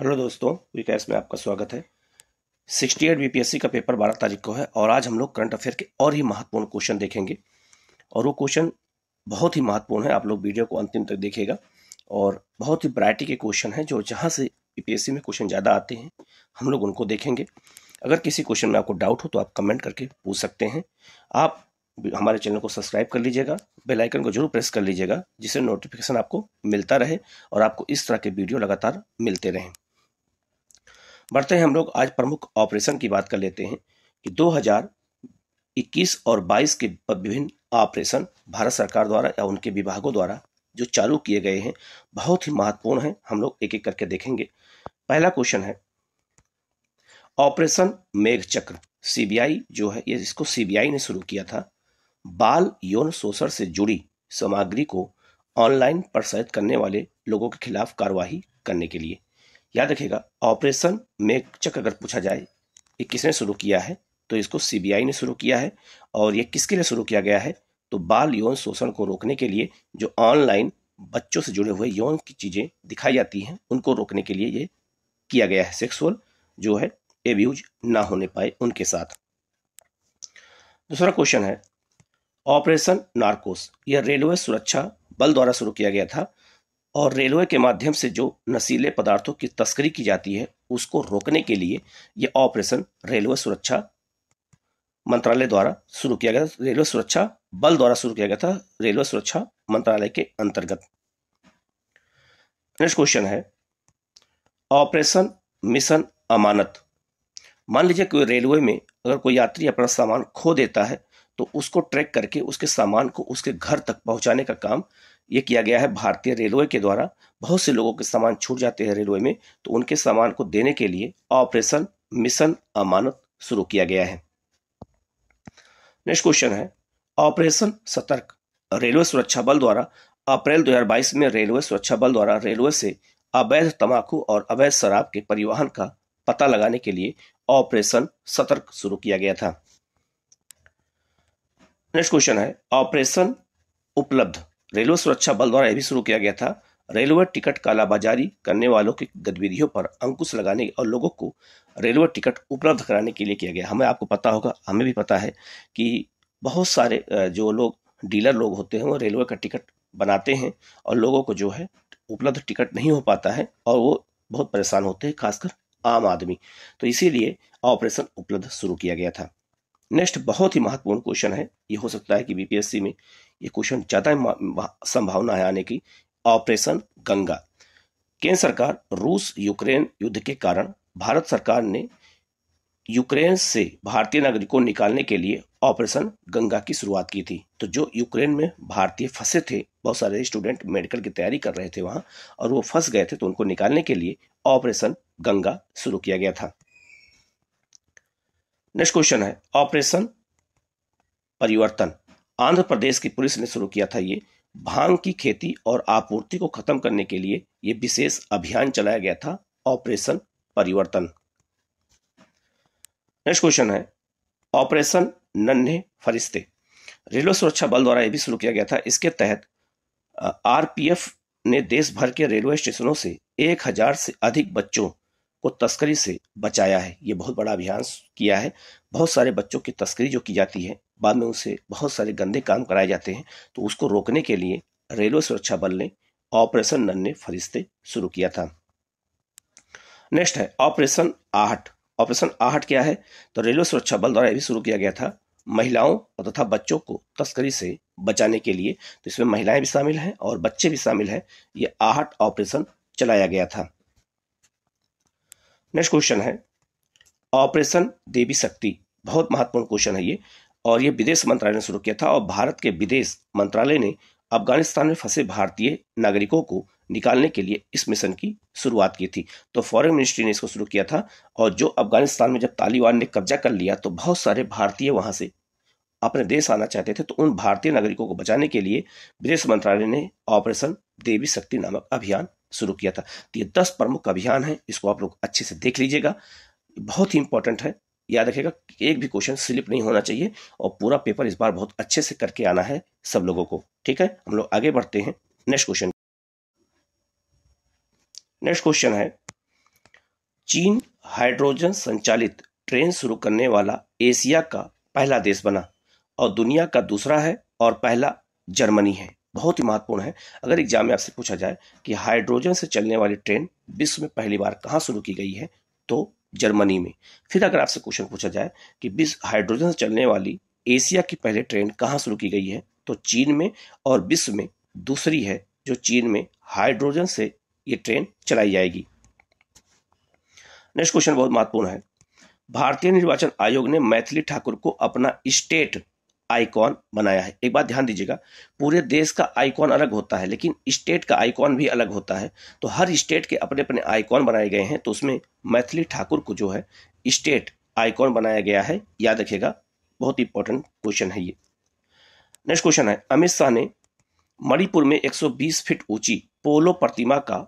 hello दोस्तों विकास में आपका स्वागत है सिक्सटी एट बीपीएससी का पेपर बारह तारीख को है और आज हम लोग करंट अफेयर के और ही महत्वपूर्ण क्वेश्चन देखेंगे और वो क्वेश्चन बहुत ही महत्वपूर्ण है आप लोग वीडियो को अंतिम तक देखेगा और बहुत ही वरायटी के क्वेश्चन हैं जो जहाँ से बीपीएससी में क्वेश्चन ज़्यादा आते हैं हम लोग उनको देखेंगे अगर किसी क्वेश्चन में आपको डाउट हो तो आप कमेंट करके पूछ सकते हैं आप हमारे चैनल को सब्सक्राइब कर लीजिएगा बेल आइकन को जरूर प्रेस कर लीजिएगा जिससे नोटिफिकेशन आपको मिलता रहे और आपको इस तरह के वीडियो लगातार मिलते रहें बढ़ते हैं हम लोग आज प्रमुख ऑपरेशन की बात कर लेते हैं कि 2021 और 22 के विभिन्न ऑपरेशन भारत सरकार द्वारा या उनके विभागों द्वारा जो चालू किए गए हैं बहुत ही महत्वपूर्ण हैं हम लोग एक एक करके देखेंगे पहला क्वेश्चन है ऑपरेशन मेघ चक्र सीबीआई जो है ये इसको सीबीआई ने शुरू किया था बाल यौन शोषण से जुड़ी सामग्री को ऑनलाइन प्रसारित करने वाले लोगों के खिलाफ कार्रवाई करने के लिए याद रखेगा ऑपरेशन मेकचक अगर पूछा जाए ये किसने शुरू किया है तो इसको सीबीआई ने शुरू किया है और ये किसके लिए शुरू किया गया है तो बाल यौन शोषण को रोकने के लिए जो ऑनलाइन बच्चों से जुड़े हुए यौन की चीज़ें दिखाई जाती हैं उनको रोकने के लिए ये किया गया है सेक्सुअल जो है एब्यूज ना होने पाए उनके साथ दूसरा क्वेश्चन है ऑपरेशन नार्कोस यह रेलवे सुरक्षा बल द्वारा शुरू किया गया था और रेलवे के माध्यम से जो नशीले पदार्थों की तस्करी की जाती है उसको रोकने के लिए यह ऑपरेशन रेलवे सुरक्षा मंत्रालय द्वारा शुरू किया गया था रेलवे सुरक्षा बल द्वारा शुरू किया गया था रेलवे सुरक्षा मंत्रालय के अंतर्गत नेक्स्ट क्वेश्चन है ऑपरेशन मिशन अमानत मान लीजिए कोई रेलवे में अगर कोई यात्री अपना सामान खो देता है तो उसको ट्रैक करके उसके सामान को उसके घर तक पहुंचाने का काम ये किया गया है भारतीय रेलवे के द्वारा बहुत से लोगों के सामान छूट जाते हैं रेलवे में तो उनके सामान को देने के लिए ऑपरेशन मिशन अमानत शुरू किया गया है नेक्स्ट क्वेश्चन है ऑपरेशन सतर्क रेलवे सुरक्षा बल द्वारा अप्रैल 2022 में रेलवे सुरक्षा बल द्वारा रेलवे से अवैध तंबाकू और अवैध शराब के परिवहन का पता लगाने के लिए ऑपरेशन सतर्क शुरू किया गया था नेक्स्ट क्वेश्चन है ऑपरेशन उपलब्ध रेलवे सुरक्षा बल द्वारा यह भी शुरू किया गया था रेलवे टिकट कालाबाजारी करने वालों की गतिविधियों पर अंकुश लगाने और लोगों को रेलवे टिकट उपलब्ध कराने के लिए किया गया हमें आपको पता होगा हमें भी पता है कि बहुत सारे जो लोग डीलर लोग होते हैं वो रेलवे का टिकट बनाते हैं और लोगों को जो है उपलब्ध टिकट नहीं हो पाता है और वो बहुत परेशान होते हैं खासकर आम आदमी तो इसीलिए ऑपरेशन उपलब्ध शुरू किया गया था नेक्स्ट बहुत ही महत्वपूर्ण क्वेश्चन है ये हो सकता है कि बीपीएससी में ये क्वेश्चन ज़्यादा संभावना है आने की ऑपरेशन गंगा केंद्र सरकार रूस यूक्रेन युद्ध के कारण भारत सरकार ने यूक्रेन से भारतीय नागरिकों निकालने के लिए ऑपरेशन गंगा की शुरुआत की थी तो जो यूक्रेन में भारतीय फंसे थे बहुत सारे स्टूडेंट मेडिकल की तैयारी कर रहे थे वहां और वो फंस गए थे तो उनको निकालने के लिए ऑपरेशन गंगा शुरू किया गया था नेक्स्ट क्वेश्चन है ऑपरेशन परिवर्तन आंध्र प्रदेश की पुलिस ने शुरू किया था ये भांग की खेती और आपूर्ति को खत्म करने के लिए ये विशेष अभियान चलाया गया था ऑपरेशन परिवर्तन नेक्स्ट क्वेश्चन है ऑपरेशन नन्हे फरिश्ते रेलवे सुरक्षा बल द्वारा यह भी शुरू किया गया था इसके तहत आरपीएफ ने देश भर के रेलवे स्टेशनों से एक हजार से अधिक बच्चों को तस्करी से बचाया है ये बहुत बड़ा अभियान किया है बहुत सारे बच्चों की तस्करी जो की जाती है बाद में उनसे बहुत सारे गंदे काम कराए जाते हैं तो उसको रोकने के लिए रेलवे सुरक्षा बल ने ऑपरेशन नन्हे फरिश्ते शुरू किया था नेक्स्ट है ऑपरेशन आहट ऑपरेशन आहट क्या है तो रेलवे सुरक्षा बल द्वारा भी शुरू किया गया था महिलाओं और तथा बच्चों को तस्करी से बचाने के लिए तो इसमें महिलाएं भी शामिल हैं और बच्चे भी शामिल हैं ये आहट ऑपरेशन चलाया गया था नेक्स्ट क्वेश्चन है ऑपरेशन देवी शक्ति बहुत महत्वपूर्ण क्वेश्चन है ये और ये विदेश मंत्रालय ने शुरू किया था और भारत के विदेश मंत्रालय ने अफगानिस्तान में फंसे भारतीय नागरिकों को निकालने के लिए इस मिशन की शुरुआत की थी तो फॉरेन मिनिस्ट्री ने इसको शुरू किया था और जो अफगानिस्तान में जब तालिबान ने कब्जा कर लिया तो बहुत सारे भारतीय वहां से अपने देश आना चाहते थे तो उन भारतीय नागरिकों को बचाने के लिए विदेश मंत्रालय ने ऑपरेशन देवी शक्ति नामक अभियान शुरू किया था तो ये दस प्रमुख अभियान है इसको आप लोग अच्छे से देख लीजिएगा बहुत ही इंपॉर्टेंट है याद रखिएगा एक भी क्वेश्चन स्लिप नहीं होना चाहिए और पूरा पेपर इस बार बहुत अच्छे से करके आना है सब लोगों को ठीक है हम लोग आगे बढ़ते हैं नेक्स्ट क्वेश्चन नेक्स्ट क्वेश्चन है चीन हाइड्रोजन संचालित ट्रेन शुरू करने वाला एशिया का पहला देश बना और दुनिया का दूसरा है और पहला जर्मनी है बहुत ही महत्वपूर्ण है अगर एग्जाम में आपसे पूछा जाए कि हाइड्रोजन से चलने वाली ट्रेन विश्व में पहली बार कहाँ शुरू की गई है तो जर्मनी में फिर अगर आपसे क्वेश्चन पूछा जाए कि बिस हाइड्रोजन से चलने वाली एशिया की पहले ट्रेन कहाँ शुरू की गई है तो चीन में और विश्व में दूसरी है जो चीन में हाइड्रोजन से ये ट्रेन चलाई जाएगी नेक्स्ट क्वेश्चन बहुत महत्वपूर्ण है भारतीय निर्वाचन आयोग ने मैथिली ठाकुर को अपना स्टेट आइकॉन बनाया है एक बात ध्यान दीजिएगा पूरे देश का आइकॉन अलग होता है लेकिन स्टेट का आइकॉन भी अलग होता है तो हर स्टेट के अपने अपने आइकॉन बनाए गए हैं तो उसमें मैथिली ठाकुर को जो है स्टेट आइकॉन बनाया गया है याद रखिएगा बहुत इंपॉर्टेंट क्वेश्चन है ये नेक्स्ट क्वेश्चन है अमित शाह ने मणिपुर में 120 फीट ऊंची पोलो प्रतिमा का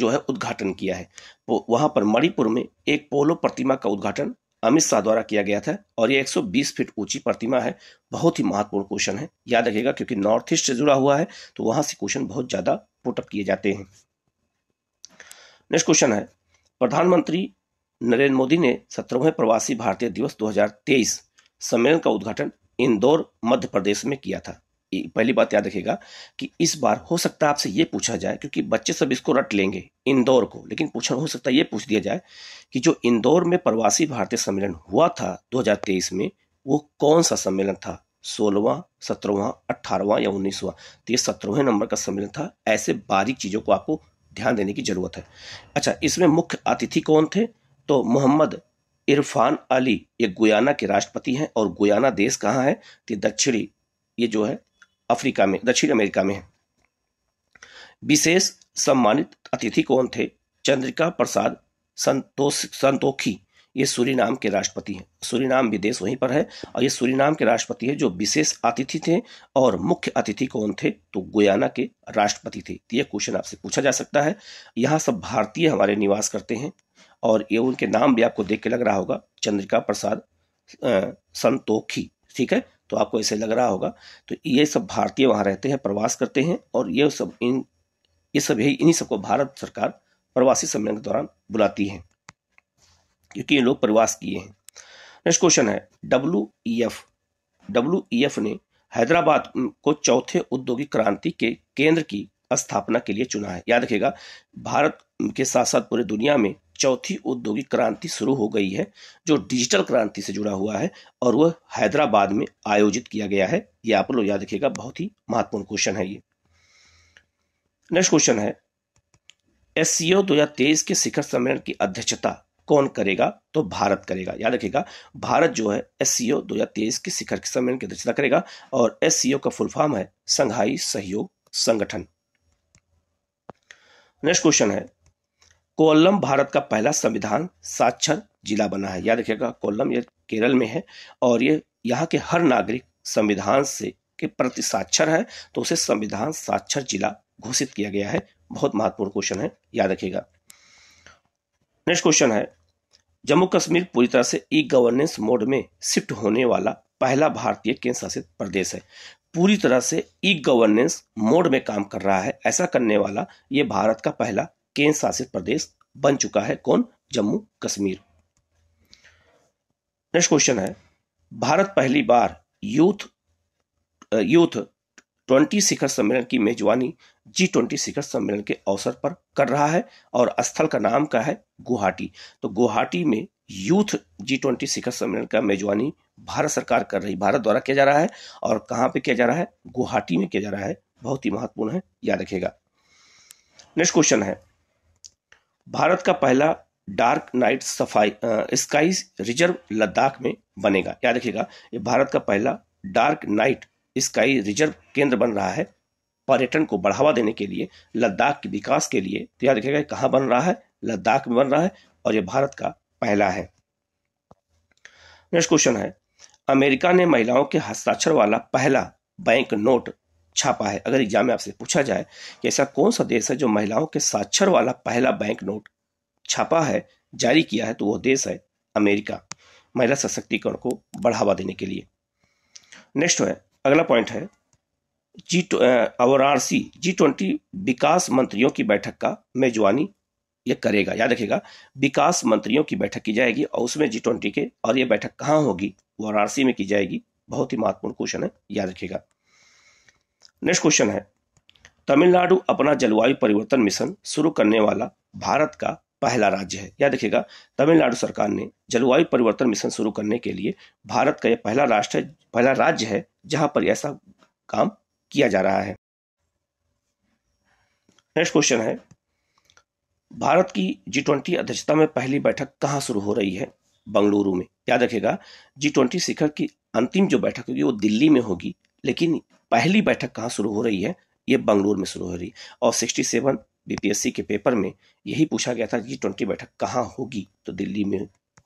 जो है उद्घाटन किया है वहां पर मणिपुर में एक पोलो प्रतिमा का उद्घाटन अमित शाह द्वारा किया गया था और ये 120 फीट ऊंची प्रतिमा है बहुत ही महत्वपूर्ण क्वेश्चन है याद रखिएगा क्योंकि नॉर्थ ईस्ट से जुड़ा हुआ है तो वहां से क्वेश्चन बहुत ज्यादा पुटअप किए जाते हैं नेक्स्ट क्वेश्चन है प्रधानमंत्री नरेंद्र मोदी ने सत्रहवें प्रवासी भारतीय दिवस 2023 सम्मेलन का उद्घाटन इंदौर मध्य प्रदेश में किया था पहली बात याद रखिएगा कि इस बार हो सकता है आपसे ये पूछा जाए क्योंकि बच्चे सब इसको रट लेंगे इंदौर को लेकिन पूछा हो सकता है ये पूछ दिया जाए कि जो इंदौर में प्रवासी भारतीय सम्मेलन हुआ था 2023 में वो कौन सा सम्मेलन था सोलहवां सत्रहवा अठारवा या उन्नीसवां तो ये सत्रहवें नंबर का सम्मेलन था ऐसे बारीक चीज़ों को आपको ध्यान देने की ज़रूरत है अच्छा इसमें मुख्य अतिथि कौन थे तो मोहम्मद इरफान अली ये गुयाना के राष्ट्रपति हैं और गुयाना देश कहाँ है तो दक्षिणी ये जो है अफ्रीका में दक्षिण अमेरिका में विशेष सम्मानित अतिथि कौन थे चंद्रिका प्रसाद संतोष संतोखी ये सूरीनाम के राष्ट्रपति हैं नाम विदेश वहीं पर है और ये नाम के राष्ट्रपति है जो विशेष अतिथि थे और मुख्य अतिथि कौन थे तो गुयाना के राष्ट्रपति थे तो ये क्वेश्चन आपसे पूछा जा सकता है यहाँ सब भारतीय हमारे निवास करते हैं और ये उनके नाम भी आपको देख के लग रहा होगा चंद्रिका प्रसाद संतोखी ठीक है तो आपको ऐसे लग रहा होगा तो ये सब भारतीय वहाँ रहते हैं प्रवास करते हैं और ये सब इन ये सब यही इन्हीं सबको भारत सरकार प्रवासी सम्मेलन के दौरान बुलाती है क्योंकि ये लोग प्रवास किए हैं नेक्स्ट क्वेश्चन है W E F W E F ने हैदराबाद को चौथे औद्योगिक क्रांति के केंद्र की स्थापना के लिए चुना है याद रखिएगा भारत के साथ साथ पूरी दुनिया में चौथी औद्योगिक क्रांति शुरू हो गई है जो डिजिटल क्रांति से जुड़ा हुआ है और वह हैदराबाद में आयोजित किया गया है ये आप लोग याद रखिएगा बहुत ही महत्वपूर्ण क्वेश्चन है ये नेक्स्ट क्वेश्चन है एस सी तेईस के शिखर सम्मेलन की अध्यक्षता कौन करेगा तो भारत करेगा याद रखिएगा भारत जो है एस सी ओ दो तेईस के शिखर सम्मेलन की अध्यक्षता करेगा और एस सी ओ का फुलफार्म है संघाई सहयोग संगठन नेक्स्ट क्वेश्चन है कोल्लम भारत का पहला संविधान साक्षर जिला बना है याद रखिएगा कोल्लम ये केरल में है और ये यहाँ के हर नागरिक संविधान से के प्रति साक्षर है तो उसे संविधान साक्षर जिला घोषित किया गया है बहुत महत्वपूर्ण क्वेश्चन है याद रखिएगा नेक्स्ट क्वेश्चन है जम्मू कश्मीर पूरी तरह से ई गवर्नेंस मोड में शिफ्ट होने वाला पहला भारतीय केंद्र शासित प्रदेश है पूरी तरह से ई गवर्नेंस मोड में काम कर रहा है ऐसा करने वाला ये भारत का पहला केंद्र शासित प्रदेश बन चुका है कौन जम्मू कश्मीर नेक्स्ट क्वेश्चन है भारत पहली बार यूथ यूथ ट्वेंटी शिखर सम्मेलन की मेजबानी जी ट्वेंटी शिखर सम्मेलन के अवसर पर कर रहा है और स्थल का नाम क्या है गुवाहाटी तो गुवाहाटी में यूथ जी ट्वेंटी शिखर सम्मेलन का मेजबानी भारत सरकार कर रही भारत द्वारा किया जा रहा है और कहां पे किया जा रहा है गुवाहाटी में किया जा रहा है बहुत ही महत्वपूर्ण है याद रखेगा नेक्स्ट क्वेश्चन है भारत का पहला डार्क नाइट सफाई स्काई रिजर्व लद्दाख में बनेगा याद रखिएगा ये भारत का पहला डार्क नाइट स्काई रिजर्व केंद्र बन रहा है पर्यटन को बढ़ावा देने के लिए लद्दाख के विकास के लिए तो याद रखिएगा कहाँ बन रहा है लद्दाख में बन रहा है और ये भारत का पहला है नेक्स्ट क्वेश्चन है अमेरिका ने महिलाओं के हस्ताक्षर वाला पहला बैंक नोट छापा है अगर एग्जाम में आपसे पूछा जाए कि ऐसा कौन सा देश है जो महिलाओं के साक्षर वाला पहला बैंक नोट छापा है जारी किया है तो वो देश है अमेरिका महिला सशक्तिकरण को बढ़ावा देने के लिए नेक्स्ट है अगला पॉइंट है जी वाराणसी जी ट्वेंटी विकास मंत्रियों की बैठक का मेजबानी ये करेगा याद रखेगा विकास मंत्रियों की बैठक की जाएगी और उसमें जी ट्वेंटी के और ये बैठक कहाँ होगी वाराणसी में की जाएगी बहुत ही महत्वपूर्ण क्वेश्चन है याद रखेगा नेक्स्ट क्वेश्चन है तमिलनाडु अपना जलवायु परिवर्तन मिशन शुरू करने वाला भारत का पहला राज्य है याद देखिएगा तमिलनाडु सरकार ने जलवायु परिवर्तन मिशन शुरू करने के लिए भारत का यह पहला राष्ट्र पहला राज्य है जहां पर ऐसा काम किया जा रहा है नेक्स्ट क्वेश्चन है भारत की जी ट्वेंटी अध्यक्षता में पहली बैठक कहां शुरू हो रही है बंगलुरु में याद रखेगा जी ट्वेंटी शिखर की अंतिम जो बैठक होगी वो दिल्ली में होगी लेकिन पहली बैठक कहाँ शुरू हो रही है ये बंगलुरु में शुरू हो रही है और सिक्सटी सेवन बीपीएससी के पेपर में यही पूछा गया था जी ट्वेंटी बैठक कहाँ होगी तो दिल्ली में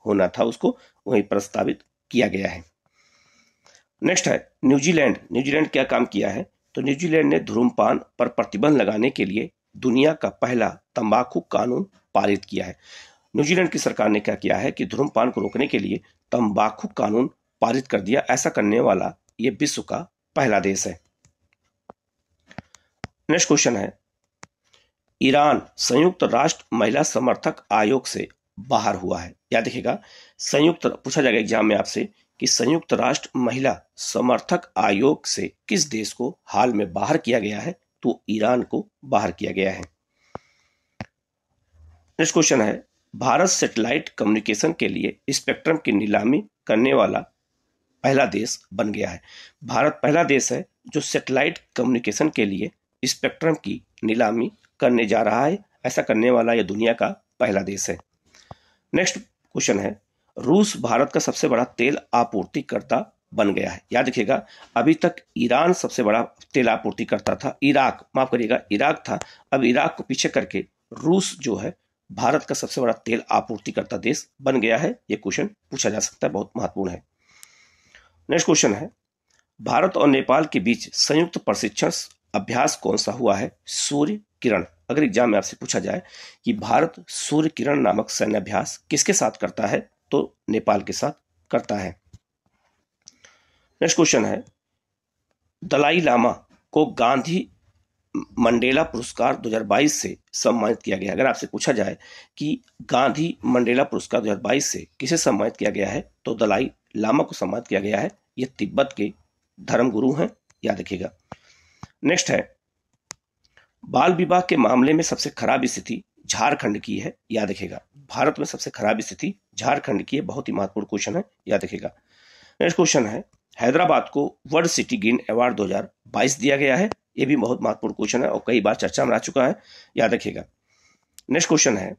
होना था उसको वहीं प्रस्तावित किया गया है नेक्स्ट है न्यूजीलैंड न्यूजीलैंड क्या काम किया है तो न्यूजीलैंड ने धूम्रपान पर प्रतिबंध लगाने के लिए दुनिया का पहला तंबाकू कानून पारित किया है न्यूजीलैंड की सरकार ने क्या किया है कि धूम्रपान को रोकने के लिए तंबाकू कानून पारित कर दिया ऐसा करने वाला ये विश्व का पहला देश है नेक्स्ट क्वेश्चन है ईरान संयुक्त राष्ट्र महिला समर्थक आयोग से बाहर हुआ है याद देखिएगा संयुक्त पूछा जाएगा एग्जाम में आपसे कि संयुक्त राष्ट्र महिला समर्थक आयोग से किस देश को हाल में बाहर किया गया है तो ईरान को बाहर किया गया है नेक्स्ट क्वेश्चन है भारत सेटेलाइट कम्युनिकेशन के लिए स्पेक्ट्रम की नीलामी करने वाला पहला देश बन गया है भारत पहला देश है जो सेटेलाइट कम्युनिकेशन के लिए स्पेक्ट्रम की नीलामी करने जा रहा है ऐसा करने वाला यह दुनिया का पहला देश है नेक्स्ट क्वेश्चन है रूस भारत का सबसे बड़ा तेल आपूर्तिकर्ता बन गया है याद रखिएगा अभी तक ईरान सबसे बड़ा तेल आपूर्ति करता था इराक माफ करिएगा इराक था अब इराक को पीछे करके रूस जो है भारत का सबसे बड़ा तेल आपूर्ति करता देश बन गया है यह क्वेश्चन पूछा जा सकता है बहुत महत्वपूर्ण है नेक्स्ट क्वेश्चन है भारत और नेपाल के बीच संयुक्त प्रशिक्षण अभ्यास कौन सा हुआ है सूर्य किरण अगर एग्जाम में आपसे पूछा जाए कि भारत सूर्य किरण नामक सैन्य अभ्यास किसके साथ करता है तो नेपाल के साथ करता है नेक्स्ट क्वेश्चन है दलाई लामा को गांधी मंडेला पुरस्कार 2022 से सम्मानित किया गया अगर आपसे पूछा जाए कि गांधी मंडेला पुरस्कार 2022 से किसे सम्मानित किया गया है तो दलाई लामा को सम्मानित किया गया है ये तिब्बत के धर्म गुरु हैं याद रखिएगा नेक्स्ट है बाल विवाह के मामले में सबसे खराब स्थिति झारखंड की है याद रखिएगा भारत में सबसे खराब स्थिति झारखंड की है बहुत ही महत्वपूर्ण क्वेश्चन है याद रखिएगा नेक्स्ट क्वेश्चन है हैदराबाद को वर्ल्ड सिटी ग्रीन अवार्ड 2022 दिया गया है ये भी बहुत महत्वपूर्ण क्वेश्चन है और कई बार चर्चा में आ चुका है याद रखिएगा नेक्स्ट क्वेश्चन है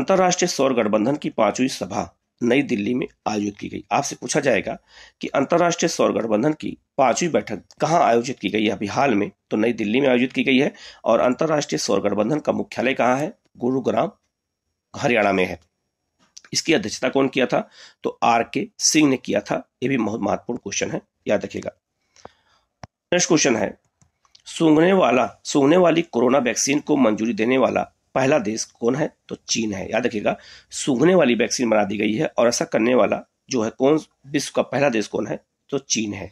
अंतर्राष्ट्रीय सौर गठबंधन की पांचवी सभा नई दिल्ली में आयोजित की गई आपसे पूछा जाएगा कि अंतर्राष्ट्रीय सौर गठबंधन की पांचवी बैठक कहाँ आयोजित की गई है अभी हाल में तो नई दिल्ली में आयोजित की गई है और अंतर्राष्ट्रीय सौर गठबंधन का मुख्यालय कहाँ है गुरुग्राम हरियाणा में है इसकी अध्यक्षता कौन किया था तो आर के सिंह ने किया था यह भी बहुत महत्वपूर्ण क्वेश्चन है याद रखिएगा नेक्स्ट क्वेश्चन है सूंघने वाला सूंघने वाली कोरोना वैक्सीन को मंजूरी देने वाला पहला देश कौन है तो चीन है याद रखिएगा सूखने वाली वैक्सीन बना दी गई है और ऐसा करने वाला जो है कौन विश्व का पहला देश कौन है तो चीन है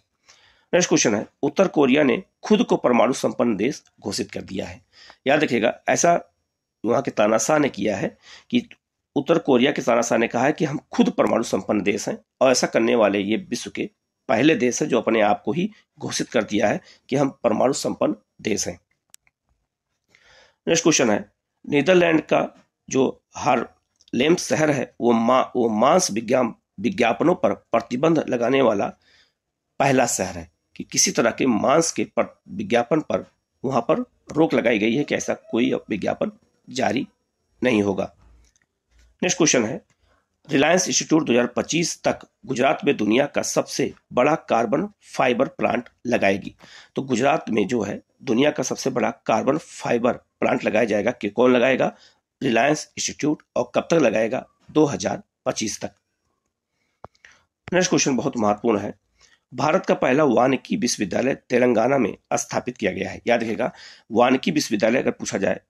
नेक्स्ट क्वेश्चन है उत्तर कोरिया ने खुद को परमाणु संपन्न देश घोषित कर दिया है याद रखिएगा ऐसा वहां के तानाशाह ने किया है कि उत्तर कोरिया के तानाशाह ने कहा है कि हम खुद परमाणु संपन्न देश हैं और ऐसा करने वाले ये विश्व के पहले देश है जो अपने आप को ही घोषित कर दिया है कि हम परमाणु संपन्न देश हैं नेक्स्ट क्वेश्चन है नीदरलैंड का जो हर लेम शहर है वो मा वो मांस विज्ञान विज्ञापनों पर प्रतिबंध लगाने वाला पहला शहर है कि किसी तरह के मांस के पर विज्ञापन पर वहां पर रोक लगाई गई है कि ऐसा कोई विज्ञापन जारी नहीं होगा नेक्स्ट क्वेश्चन है रिलायंस इंस्टीट्यूट 2025 तक गुजरात में दुनिया का सबसे बड़ा कार्बन फाइबर प्लांट लगाएगी तो गुजरात में जो है दुनिया का सबसे बड़ा कार्बन फाइबर प्लांट लगाया जाएगा कि कौन लगाएगा रिलायंस इंस्टीट्यूट और कब तक लगाएगा 2025 तक नेक्स्ट क्वेश्चन बहुत महत्वपूर्ण है भारत का पहला वानिकी विश्वविद्यालय तेलंगाना में स्थापित किया गया है याद रखेगा वानिकी विश्वविद्यालय अगर पूछा जाए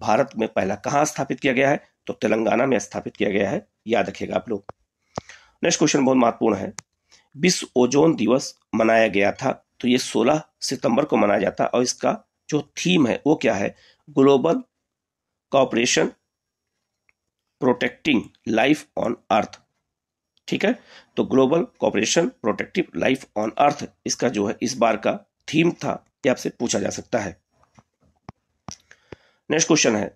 भारत में पहला कहां स्थापित किया गया है तो तेलंगाना में स्थापित किया गया है याद रखेगा आप लोग नेक्स्ट क्वेश्चन बहुत महत्वपूर्ण है विश्व ओजोन दिवस मनाया गया था तो ये 16 सितंबर को मनाया जाता है और इसका जो थीम है वो क्या है global cooperation protecting life on earth ठीक है तो global cooperation protective life on earth इसका जो है इस बार का थीम था ये आपसे पूछा जा सकता है नेक्स्ट क्वेश्चन है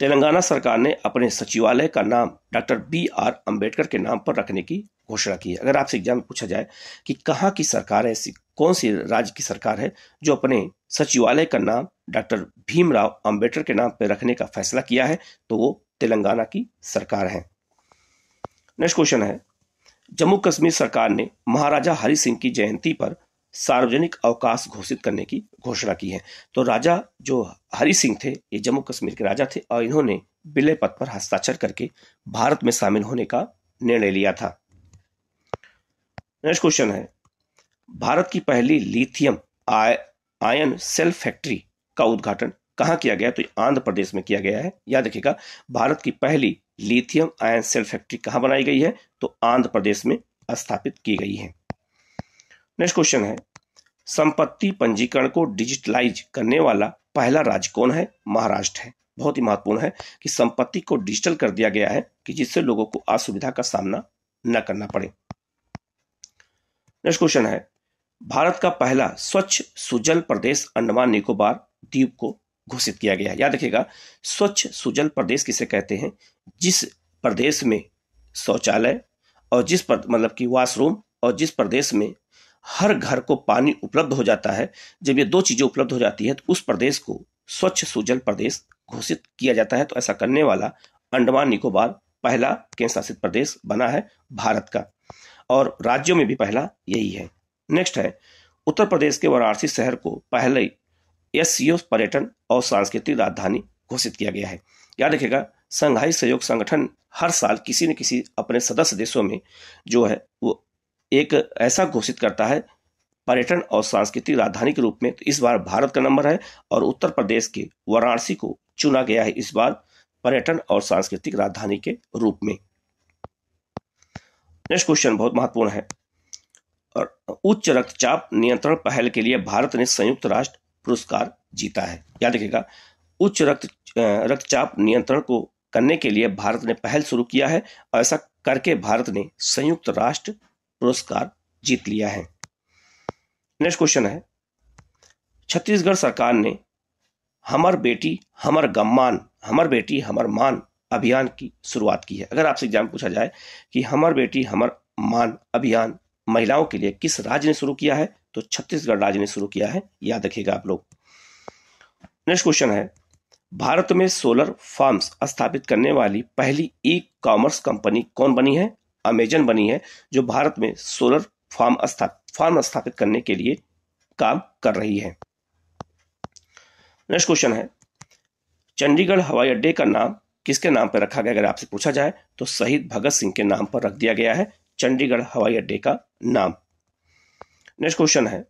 तेलंगाना सरकार ने अपने सचिवालय का नाम डॉक्टर बी आर अंबेडकर के नाम पर रखने की घोषणा की है अगर आपसे एग्जाम पूछा जाए कि कहाँ की सरकार है कौन सी राज्य की सरकार है जो अपने सचिवालय का नाम डॉक्टर भीमराव अंबेडकर के नाम पर रखने का फैसला किया है तो वो तेलंगाना की सरकार है नेक्स्ट क्वेश्चन है जम्मू कश्मीर सरकार ने महाराजा हरि सिंह की जयंती पर सार्वजनिक अवकाश घोषित करने की घोषणा की है तो राजा जो हरि सिंह थे ये जम्मू कश्मीर के राजा थे और इन्होंने विलय पद पर हस्ताक्षर करके भारत में शामिल होने का निर्णय लिया था नेक्स्ट क्वेश्चन है भारत की पहली लिथियम आयन सेल फैक्ट्री का उद्घाटन कहां किया गया तो आंध्र प्रदेश में किया गया है याद रखिएगा भारत की पहली लिथियम आयन सेल फैक्ट्री कहां बनाई गई है तो आंध्र प्रदेश में स्थापित की गई है नेक्स्ट क्वेश्चन है संपत्ति पंजीकरण को डिजिटलाइज करने वाला पहला राज्य कौन है महाराष्ट्र है बहुत ही महत्वपूर्ण है कि संपत्ति को डिजिटल कर दिया गया है कि जिससे लोगों को असुविधा का सामना न करना पड़े नेक्स्ट क्वेश्चन है भारत का पहला स्वच्छ सुजल प्रदेश अंडमान निकोबार द्वीप को घोषित किया गया है याद रखिएगा स्वच्छ सुजल प्रदेश किसे कहते हैं जिस प्रदेश में शौचालय और जिस पर मतलब कि वॉशरूम और जिस प्रदेश में हर घर को पानी उपलब्ध हो जाता है जब ये दो चीज़ें उपलब्ध हो जाती है तो उस प्रदेश को स्वच्छ सुजल प्रदेश घोषित किया जाता है तो ऐसा करने वाला अंडमान निकोबार पहला केंद्र शासित प्रदेश बना है भारत का और राज्यों में भी पहला यही है नेक्स्ट है उत्तर प्रदेश के वाराणसी शहर को पहले एस पर्यटन और सांस्कृतिक राजधानी घोषित किया गया है याद रखेगा संघाई सहयोग संगठन हर साल किसी न किसी अपने सदस्य देशों में जो है वो एक ऐसा घोषित करता है पर्यटन और सांस्कृतिक राजधानी के रूप में तो इस बार भारत का नंबर है और उत्तर प्रदेश के वाराणसी को चुना गया है इस बार पर्यटन और सांस्कृतिक राजधानी के रूप में नेक्स्ट क्वेश्चन बहुत महत्वपूर्ण है उच्च रक्तचाप नियंत्रण पहल के लिए भारत ने संयुक्त राष्ट्र पुरस्कार जीता है याद रखिएगा उच्च रक्त रक्तचाप नियंत्रण को करने के लिए भारत ने पहल शुरू किया है और ऐसा करके भारत ने संयुक्त राष्ट्र पुरस्कार जीत लिया है नेक्स्ट क्वेश्चन है छत्तीसगढ़ सरकार ने हमर बेटी हमर गम्मान हमर बेटी हमर मान अभियान की शुरुआत की है अगर आपसे एग्जाम पूछा जाए कि हमर बेटी हमर मान अभियान महिलाओं के लिए किस राज्य ने शुरू किया है तो छत्तीसगढ़ राज्य ने शुरू किया है याद रखिएगा आप लोग नेक्स्ट क्वेश्चन है भारत में सोलर फार्म्स स्थापित करने वाली पहली ई कॉमर्स कंपनी कौन बनी है अमेजन बनी है जो भारत में सोलर फार्म स्थापित फार्म स्थापित करने के लिए काम कर रही है नेक्स्ट क्वेश्चन है चंडीगढ़ हवाई अड्डे का नाम किसके नाम पर रखा गया अगर आपसे पूछा जाए तो शहीद भगत सिंह के नाम पर रख दिया गया है चंडीगढ़ हवाई अड्डे का नाम नेक्स्ट क्वेश्चन है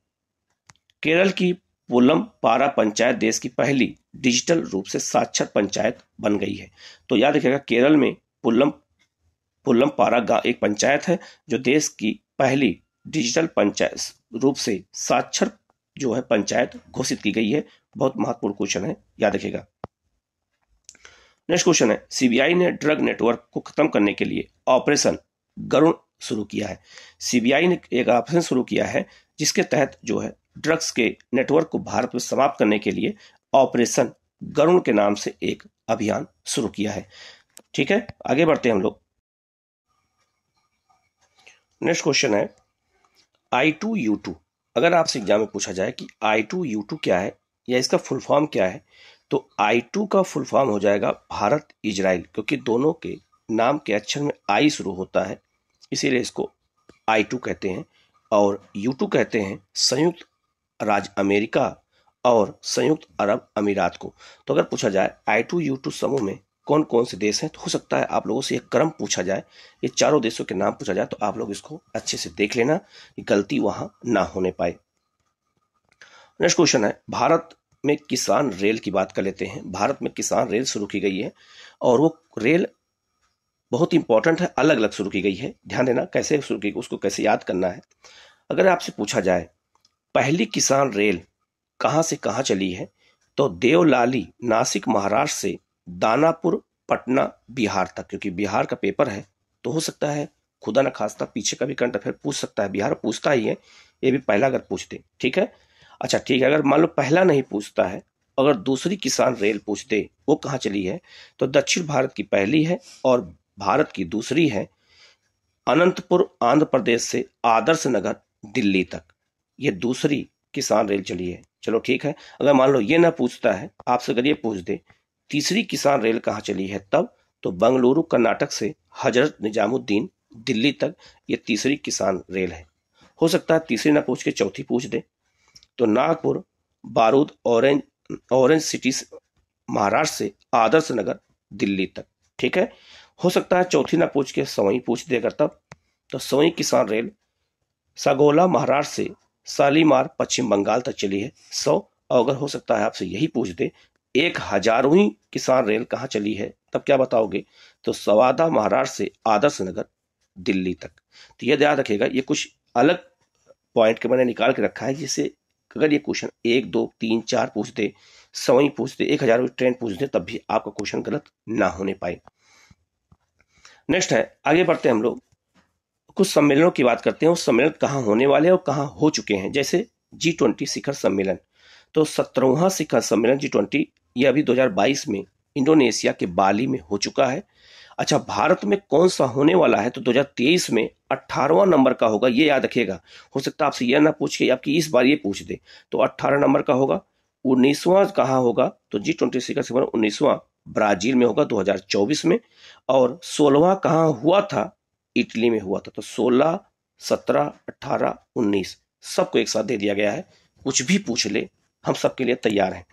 केरल की पोलम पारा पंचायत देश की पहली डिजिटल रूप से साक्षर पंचायत बन गई है तो याद रखिएगा केरल में पुल्लम पुल्लम पारा गांव एक पंचायत है जो देश की पहली डिजिटल पंचायत रूप से साक्षर जो है पंचायत घोषित की गई है बहुत महत्वपूर्ण क्वेश्चन है याद रखेगा नेक्स्ट क्वेश्चन है सीबीआई ने ड्रग नेटवर्क को खत्म करने के लिए ऑपरेशन गरुण शुरू किया है सीबीआई ने एक ऑपरेशन शुरू किया है जिसके तहत जो है ड्रग्स के नेटवर्क को भारत में समाप्त करने के लिए ऑपरेशन गरुण के नाम से एक अभियान शुरू किया है ठीक है आगे बढ़ते हैं हम लोग नेक्स्ट क्वेश्चन है आई टू यू टू अगर आपसे एग्जाम में पूछा जाए कि आई टू यू टू क्या है या इसका फुल फॉर्म क्या है तो आई टू का फुल फॉर्म हो जाएगा भारत इजराइल क्योंकि दोनों के नाम के अक्षर में आई शुरू होता है इसीलिए इसको आई टू कहते हैं और यू टू कहते हैं संयुक्त राज्य अमेरिका और संयुक्त अरब अमीरात को तो अगर पूछा जाए आई टू यू टू समूह में कौन कौन से देश हैं तो हो सकता है आप लोगों से ये क्रम पूछा जाए ये चारों देशों के नाम पूछा जाए तो आप लोग इसको अच्छे से देख लेना गलती वहां ना होने पाए नेक्स्ट क्वेश्चन है भारत में किसान रेल की बात कर लेते हैं भारत में किसान रेल शुरू की गई है और वो रेल बहुत इंपॉर्टेंट है अलग अलग शुरू की गई है ध्यान देना कैसे शुरू की उसको कैसे याद करना है अगर आपसे पूछा जाए पहली किसान रेल कहाँ से कहाँ चली है तो देवलाली नासिक महाराष्ट्र से दानापुर पटना बिहार तक क्योंकि बिहार का पेपर है तो हो सकता है खुदा न खास्ता पीछे का भी करंट अफेयर पूछ सकता है बिहार पूछता ही है ये भी पहला अगर पूछते ठीक है अच्छा ठीक है अगर मान लो पहला नहीं पूछता है अगर दूसरी किसान रेल पूछते वो कहाँ चली है तो दक्षिण भारत की पहली है और भारत की दूसरी है अनंतपुर आंध्र प्रदेश से आदर्श नगर दिल्ली तक ये दूसरी किसान रेल चली है चलो ठीक है अगर मान लो ये ना पूछता है आपसे अगर ये पूछ दे तीसरी किसान रेल कहाँ चली है तब तो बंगलुरु कर्नाटक से हजरत निजामुद्दीन दिल्ली तक ये तीसरी किसान रेल है हो सकता है तीसरी ना पूछ के चौथी पूछ दे तो नागपुर बारूद ऑरेंज ऑरेंज सिटी महाराष्ट्र से आदर्श नगर दिल्ली तक ठीक है हो सकता है चौथी ना पूछ के सवई पूछ दिया करता तो सवई किसान रेल सगोला महाराष्ट्र से सालीमार पश्चिम बंगाल तक चली है सौ अगर हो सकता है आपसे यही पूछ दे एक हजारवीं किसान रेल कहाँ चली है तब क्या बताओगे तो सवादा महाराष्ट्र से आदर्श नगर दिल्ली तक तो यह याद रखिएगा ये कुछ अलग पॉइंट के मैंने निकाल के रखा है जिससे अगर ये क्वेश्चन एक दो तीन चार पूछ दे सवई पूछ दे एक हजारवीं ट्रेन पूछ दे तब भी आपका क्वेश्चन गलत ना होने पाए नेक्स्ट है आगे बढ़ते हैं हम लोग कुछ सम्मेलनों की बात करते हैं उस सम्मेलन कहाँ होने वाले और कहाँ हो चुके हैं जैसे जी ट्वेंटी शिखर सम्मेलन तो सत्रहवा शिखर सम्मेलन जी ट्वेंटी ये अभी 2022 में इंडोनेशिया के बाली में हो चुका है अच्छा भारत में कौन सा होने वाला है तो 2023 में अट्ठारहवा नंबर का होगा ये याद रखिएगा हो सकता है आपसे यह ना पूछ के आपकी इस बार ये पूछ दे तो अट्ठारह नंबर का होगा उन्नीसवा कहाँ होगा तो जी ट्वेंटी शिखर सम्मेलन उन्नीसवा ब्राजील में होगा 2024 में और सोलवा कहाँ हुआ था इटली में हुआ था तो सोलह सत्रह अट्ठारह उन्नीस सबको एक साथ दे दिया गया है कुछ भी पूछ ले हम सबके लिए तैयार हैं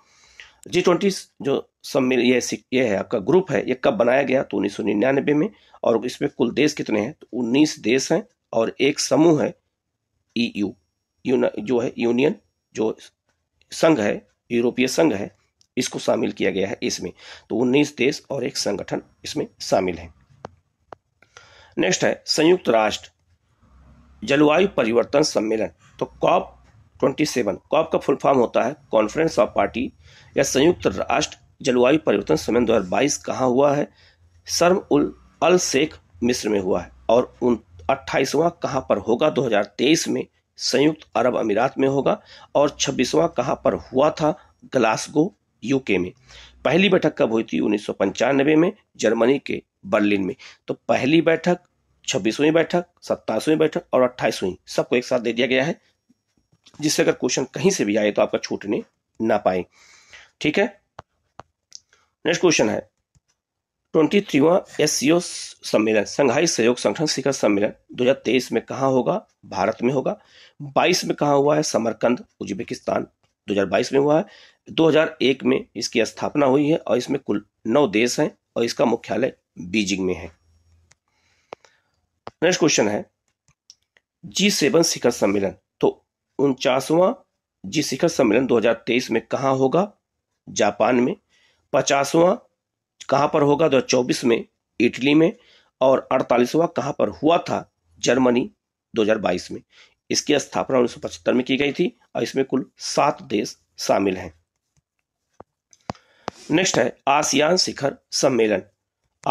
जी ट्वेंटी जो सम्मिल ये ये है आपका ग्रुप है ये कब बनाया गया तो उन्नीस में और इसमें कुल देश कितने हैं तो उन्नीस देश हैं और एक समूह है ई यू जो है यूनियन जो संघ है यूरोपीय संघ है इसको शामिल किया गया है इसमें तो उन्नीस देश और एक संगठन इसमें शामिल हैं नेक्स्ट है संयुक्त राष्ट्र जलवायु परिवर्तन सम्मेलन तो कॉप 27 कॉप का फुल फॉर्म होता है कॉन्फ्रेंस ऑफ पार्टी या संयुक्त राष्ट्र जलवायु परिवर्तन सम्मेलन 2022 कहाँ हुआ है शर्म उल अल शेख मिस्र में हुआ है और उन अट्ठाईसवां कहाँ पर होगा 2023 में संयुक्त अरब अमीरात में होगा और छब्बीसवां कहाँ पर हुआ था ग्लासगो यूके में पहली बैठक कब हुई थी उन्नीस में जर्मनी के बर्लिन में तो पहली बैठक छब्बीसवीं बैठक सत्ताईसवीं बैठक और अट्ठाईसवीं सबको एक साथ दे दिया गया है जिससे अगर क्वेश्चन कहीं से भी आए तो आपका छूटने ना पाए ठीक है नेक्स्ट क्वेश्चन है ट्वेंटी थ्रीवा एस e सम्मेलन संघाई सहयोग संगठन शिखर सम्मेलन 2023 में कहा होगा भारत में होगा 22 में कहा हुआ है समरकंद उज्बेकिस्तान 2022 में हुआ है 2001 में इसकी स्थापना हुई है और इसमें कुल नौ देश हैं और इसका मुख्यालय बीजिंग में है नेक्स्ट क्वेश्चन है जी सेवन शिखर सम्मेलन तो उनचासवां जी शिखर सम्मेलन 2023 में कहां होगा जापान में पचासवां कहां पर होगा 2024 में इटली में और अड़तालीसवां कहां पर हुआ था जर्मनी 2022 में इसकी स्थापना उन्नीस में की गई थी और इसमें कुल सात देश शामिल हैं नेक्स्ट है आसियान शिखर सम्मेलन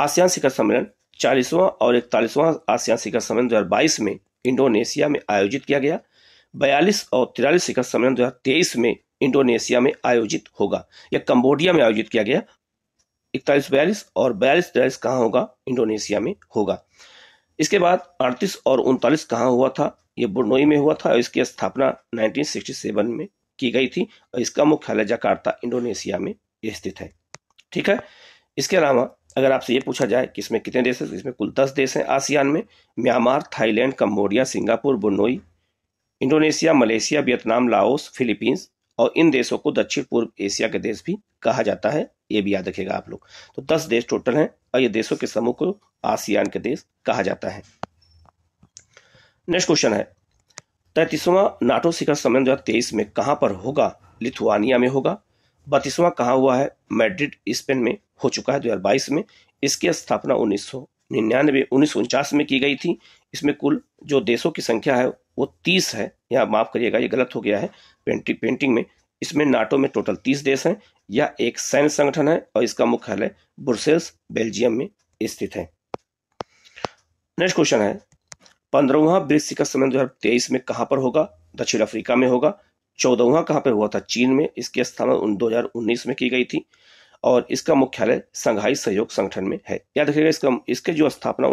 आसियान शिखर सम्मेलन चालीसवां और इकतालीसवां आसियान शिखर सम्मेलन 2022 में इंडोनेशिया में आयोजित किया गया बयालीस और तिरालीस शिखर सम्मेलन 2023 में इंडोनेशिया में आयोजित होगा यह कंबोडिया में आयोजित किया गया इकतालीस बयालीस और बयालीस तिरालीस कहाँ होगा इंडोनेशिया में होगा इसके बाद अड़तीस और उनतालीस कहाँ हुआ था यह बुरनोई में हुआ था और इसकी स्थापना 1967 में की गई थी और इसका मुख्यालय जकार्ता इंडोनेशिया में स्थित है ठीक है इसके अलावा अगर आपसे ये पूछा जाए कि इसमें कितने देश हैं तो इसमें कुल दस देश हैं आसियान में Myanmar Thailand Cambodia Singapore Brunei Indonesia Malaysia Vietnam Laos Philippines और इन देशों को दक्षिण पूर्व एशिया के देश भी कहा जाता है ये भी याद रखेगा आप लोग तो दस देश टोटल हैं और ये देशों के समूह को आसियान के देश कहा जाता है नेक्स्ट क्वेश्चन है तैतीसवां नाटो शिखर सम्मेलन दो में कहां पर होगा लिथुआनिया में होगा बत्तीसवा कहाँ हुआ है मैड्रिड स्पेन में हो चुका है 2022 में इसकी स्थापना उन्नीस सौ निन्यानवे उन्नीस में की गई थी इसमें कुल जो देशों की संख्या है वो तीस है यहाँ माफ करिएगा ये गलत हो गया है पेंटिंग पेंटिंग में इसमें नाटो में टोटल तीस देश हैं यह एक सैन्य संगठन है और इसका मुख्यालय ब्रुसेल्स बेल्जियम में स्थित है नेक्स्ट क्वेश्चन है पंद्रहवा ब्रिक्स का समय दो में कहाँ पर होगा दक्षिण अफ्रीका में होगा चौदहवा कहाँ पे हुआ था चीन में इसकी स्थापना उन में की गई थी और इसका मुख्यालय संघाई सहयोग संगठन में है याद रखिएगा इसका इसके जो स्थापना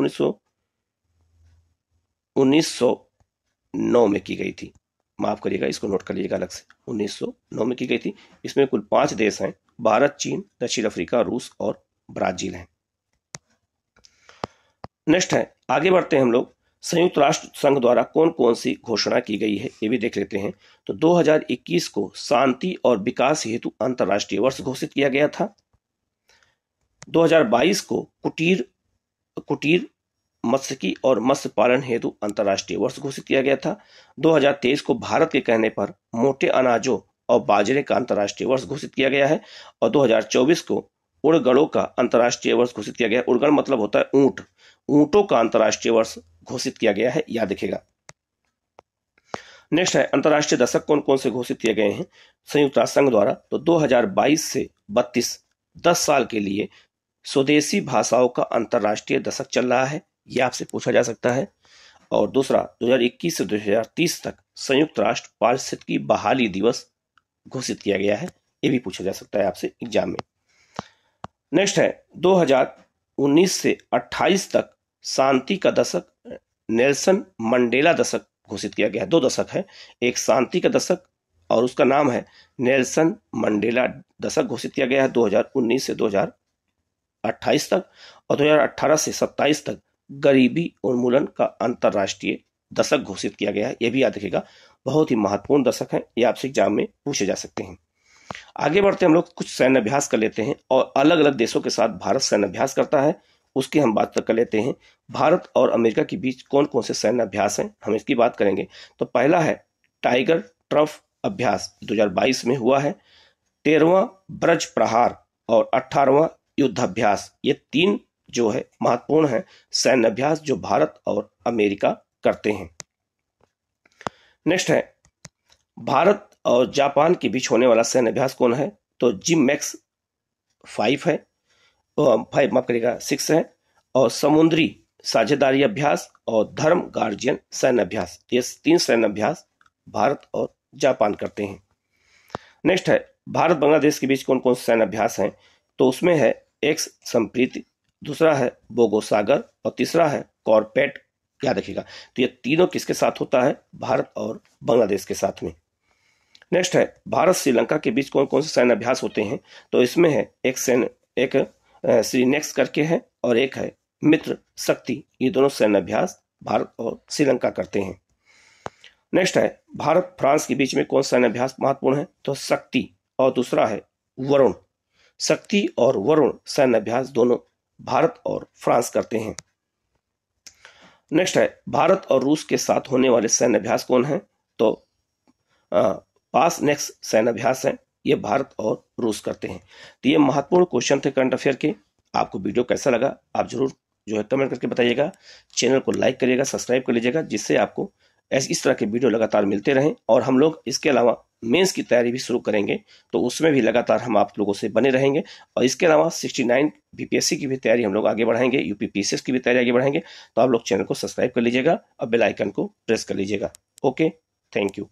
उन्नीस सौ में की गई थी माफ करिएगा इसको नोट कर लीजिएगा अलग से 1909 में की गई थी इसमें कुल पांच देश हैं भारत चीन दक्षिण अफ्रीका रूस और ब्राजील हैं नेक्स्ट है आगे बढ़ते हैं हम लोग संयुक्त राष्ट्र संघ द्वारा कौन कौन सी घोषणा की गई है ये भी देख लेते हैं तो 2021 को शांति और विकास हेतु अंतर्राष्ट्रीय वर्ष घोषित किया गया था 2022 को कुटीर कुटीर मत्स्यकी और मत्स्य पालन हेतु अंतर्राष्ट्रीय वर्ष घोषित किया गया था 2023 को भारत के कहने पर मोटे अनाजों और बाजरे का अंतर्राष्ट्रीय वर्ष घोषित किया गया है और 2024 को उड़गड़ों का अंतर्राष्ट्रीय वर्ष घोषित किया गया उड़गड़ मतलब होता है ऊंट ऊंटों का अंतर्राष्ट्रीय वर्ष घोषित किया गया है याद दिखेगा नेक्स्ट है अंतर्राष्ट्रीय दशक कौन कौन से घोषित किए गए हैं संयुक्त राष्ट्र संघ द्वारा तो 2022 से 32 10 साल के लिए स्वदेशी भाषाओं का अंतर्राष्ट्रीय दशक चल रहा है यह आपसे पूछा जा सकता है और दूसरा 2021 से 2030 तक संयुक्त राष्ट्र पारिषद की बहाली दिवस घोषित किया गया है यह भी पूछा जा सकता है आपसे एग्जाम में नेक्स्ट है 2000 1919 से 28 तक शांति का दशक नेल्सन मंडेला दशक घोषित किया गया है दो दशक है एक शांति का दशक और उसका नाम है नेल्सन मंडेला दशक घोषित किया गया है 2019 से 2028 तक और 2018 से 27 तक गरीबी उन्मूलन का अंतर्राष्ट्रीय दशक घोषित किया गया है यह भी याद रखेगा बहुत ही महत्वपूर्ण दशक है ये आपसे एग्जाम में पूछे जा सकते हैं आगे बढ़ते हम लोग कुछ सैन्य अभ्यास कर लेते हैं और अलग अलग देशों के साथ भारत सैन्य अभ्यास करता है उसकी हम बात कर लेते हैं भारत और अमेरिका के बीच कौन कौन से सैन्य अभ्यास हैं हम इसकी बात करेंगे तो पहला है टाइगर ट्रफ अभ्यास 2022 में हुआ है तेरहवा ब्रज प्रहार और अठारहवा युद्धाभ्यास ये तीन जो है महत्वपूर्ण है सैन्य अभ्यास जो भारत और अमेरिका करते हैं नेक्स्ट है भारत और जापान के बीच होने वाला सैन्य अभ्यास कौन है तो जिम मैक्स फाइव है फाइव माफ करेगा सिक्स है और समुद्री साझेदारी अभ्यास और धर्म गार्जियन सैन्य अभ्यास तो ये तीन सैन्य अभ्यास भारत और जापान करते हैं नेक्स्ट है भारत बांग्लादेश के बीच कौन कौन से सैन्य अभ्यास हैं तो उसमें है एक्स संप्रीति दूसरा है बोगो सागर और तीसरा है कॉरपेट याद रखिएगा तो ये तीनों किसके साथ होता है भारत और बांग्लादेश के साथ में नेक्स्ट है भारत श्रीलंका के बीच कौन कौन से सैन्य अभ्यास होते हैं तो इसमें है एक सैन्य एक श्री करके है और एक है मित्र शक्ति ये दोनों सैन्य अभ्यास भारत और श्रीलंका करते हैं नेक्स्ट है भारत फ्रांस के बीच में कौन सा अभ्यास महत्वपूर्ण है तो शक्ति और दूसरा है वरुण शक्ति और वरुण सैन्य अभ्यास दोनों भारत और फ्रांस करते हैं नेक्स्ट है भारत और रूस के साथ होने वाले सैन्य अभ्यास कौन है तो पास नेक्स्ट अभ्यास है ये भारत और रूस करते हैं तो ये महत्वपूर्ण क्वेश्चन थे करंट अफेयर के आपको वीडियो कैसा लगा आप जरूर जो है कमेंट करके बताइएगा चैनल को लाइक करिएगा सब्सक्राइब कर लीजिएगा जिससे आपको ऐसे इस तरह के वीडियो लगातार मिलते रहें और हम लोग इसके अलावा मेंस की तैयारी भी शुरू करेंगे तो उसमें भी लगातार हम आप लोगों से बने रहेंगे और इसके अलावा 69 बीपीएससी की भी तैयारी हम लोग आगे बढ़ाएंगे यूपीपीसीएस की भी तैयारी आगे बढ़ाएंगे तो आप लोग चैनल को सब्सक्राइब कर लीजिएगा और बेलाइकन को प्रेस कर लीजिएगा ओके थैंक यू